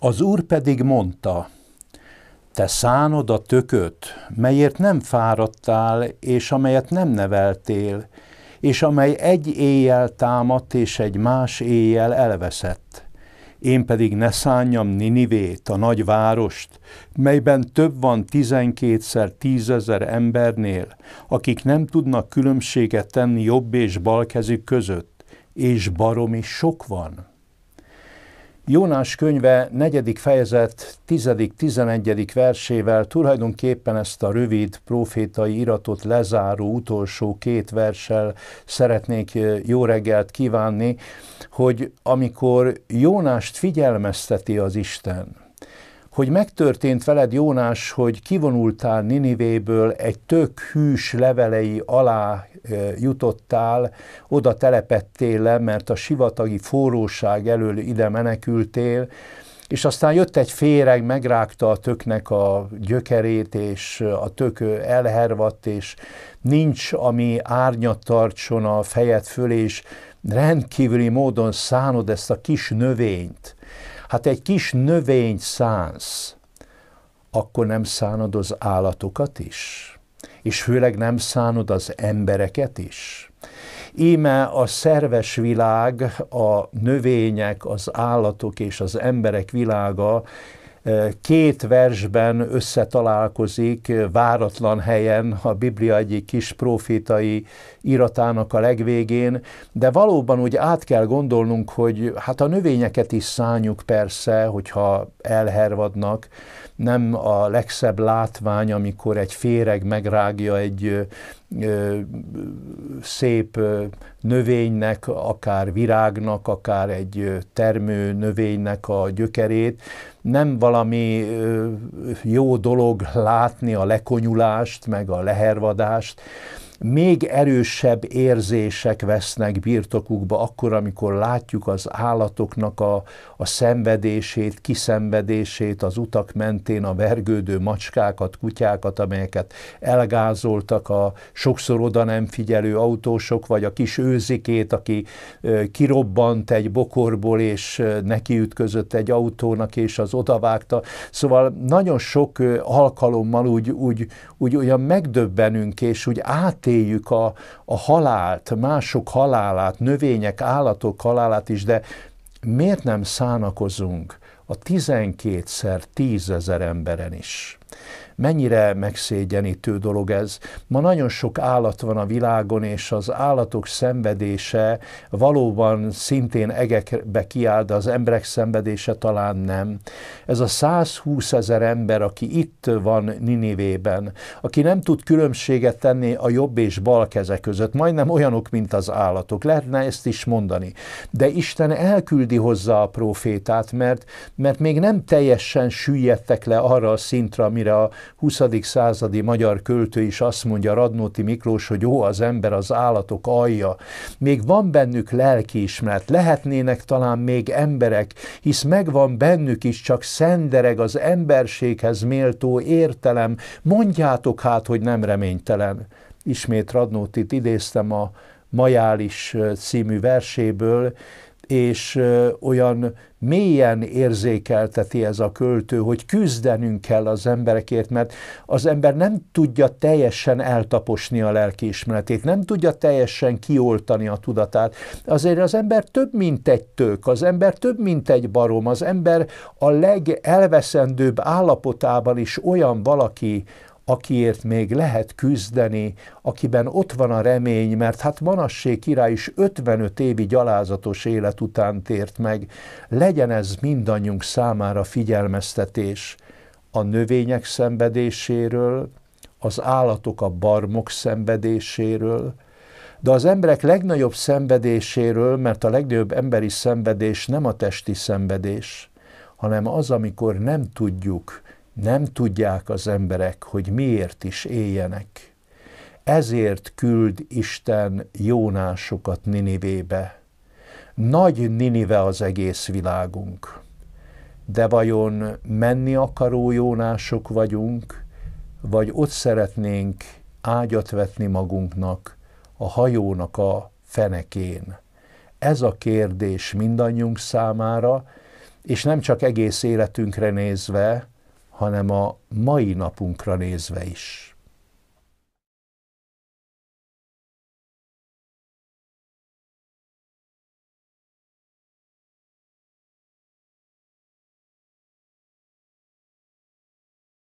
Az úr pedig mondta, te szánod a tököt, melyért nem fáradtál, és amelyet nem neveltél, és amely egy éjjel támadt, és egy más éjjel elveszett. Én pedig ne szánjam Ninivét, a nagy várost, melyben több van tizenkétszer tízezer embernél, akik nem tudnak különbséget tenni jobb és bal kezük között, és baromi sok van. Jónás könyve 4. fejezet 10.-11. versével tulajdonképpen ezt a rövid profétai iratot lezáró utolsó két verssel szeretnék jó reggelt kívánni, hogy amikor Jónást figyelmezteti az Isten, hogy megtörtént veled, Jónás, hogy kivonultál Ninivéből, egy tök hűs levelei alá jutottál, oda telepettél le, mert a sivatagi forróság elől ide menekültél, és aztán jött egy féreg, megrágta a töknek a gyökerét, és a tök elhervadt, és nincs, ami árnyat tartson a fejed föl, és rendkívüli módon szánod ezt a kis növényt. Hát egy kis növény szánsz, akkor nem szánod az állatokat is, és főleg nem szánod az embereket is. Íme a szerves világ, a növények, az állatok és az emberek világa két versben összetalálkozik váratlan helyen a Biblia egyik kis profétai iratának a legvégén, de valóban úgy át kell gondolnunk, hogy hát a növényeket is szánjuk persze, hogyha elhervadnak, nem a legszebb látvány, amikor egy féreg megrágja egy szép növénynek, akár virágnak, akár egy termő növénynek a gyökerét. Nem valami jó dolog látni a lekonyulást, meg a lehervadást, még erősebb érzések vesznek birtokukba akkor, amikor látjuk az állatoknak a, a szenvedését, kiszenvedését az utak mentén, a vergődő macskákat, kutyákat, amelyeket elgázoltak a sokszor oda nem figyelő autósok, vagy a kis őzikét, aki kirobbant egy bokorból, és nekiütközött egy autónak, és az odavágta. Szóval nagyon sok alkalommal úgy, úgy, úgy olyan megdöbbenünk, és úgy átérünk, megéljük a, a halált, mások halálát, növények, állatok halálát is, de miért nem szánakozunk a 12-szer tízezer emberen is? Mennyire megszégyenítő dolog ez. Ma nagyon sok állat van a világon, és az állatok szenvedése valóban szintén egekbe kiáll, de az emberek szenvedése talán nem. Ez a 120 ezer ember, aki itt van Ninivében, aki nem tud különbséget tenni a jobb és bal keze között, majdnem olyanok, mint az állatok. Lehetne ezt is mondani. De Isten elküldi hozzá a profétát, mert, mert még nem teljesen süllyedtek le arra a szintre, amire amire a 20. századi magyar költő is azt mondja Radnóti Miklós, hogy ó, az ember az állatok alja. Még van bennük lelkiismeret, lehetnének talán még emberek, hisz megvan bennük is csak szendereg az emberséghez méltó értelem. Mondjátok hát, hogy nem reménytelen. Ismét Radnótit idéztem a Majális című verséből, és olyan mélyen érzékelteti ez a költő, hogy küzdenünk kell az emberekért, mert az ember nem tudja teljesen eltaposni a lelkiismeretét, nem tudja teljesen kioltani a tudatát. Azért az ember több, mint egy tök, az ember több, mint egy barom, az ember a legelveszendőbb állapotában is olyan valaki, akiért még lehet küzdeni, akiben ott van a remény, mert hát Manassé király is 55 évi gyalázatos élet után tért meg. Legyen ez mindannyiunk számára figyelmeztetés a növények szenvedéséről, az állatok a barmok szenvedéséről, de az emberek legnagyobb szenvedéséről, mert a legnagyobb emberi szenvedés nem a testi szenvedés, hanem az, amikor nem tudjuk, nem tudják az emberek, hogy miért is éljenek. Ezért küld Isten Jónásokat Ninivébe. Nagy Ninive az egész világunk. De vajon menni akaró Jónások vagyunk, vagy ott szeretnénk ágyat vetni magunknak a hajónak a fenekén? Ez a kérdés mindannyiunk számára, és nem csak egész életünkre nézve, hanem a mai napunkra nézve is.